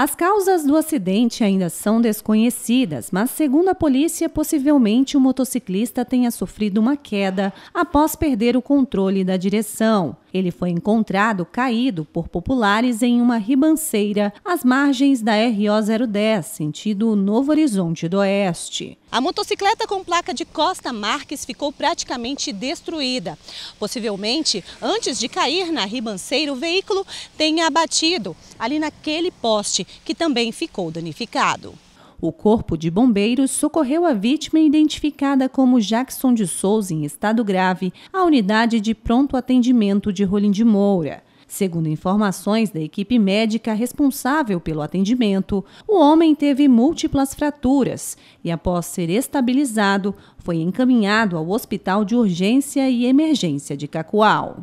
As causas do acidente ainda são desconhecidas, mas segundo a polícia, possivelmente o motociclista tenha sofrido uma queda após perder o controle da direção. Ele foi encontrado caído por populares em uma ribanceira às margens da RO010, sentido Novo Horizonte do Oeste. A motocicleta com placa de Costa Marques ficou praticamente destruída. Possivelmente, antes de cair na ribanceira, o veículo tenha abatido ali naquele poste que também ficou danificado. O Corpo de Bombeiros socorreu a vítima identificada como Jackson de Souza em estado grave à unidade de pronto atendimento de Rolim de Moura. Segundo informações da equipe médica responsável pelo atendimento, o homem teve múltiplas fraturas e, após ser estabilizado, foi encaminhado ao Hospital de Urgência e Emergência de Cacoal.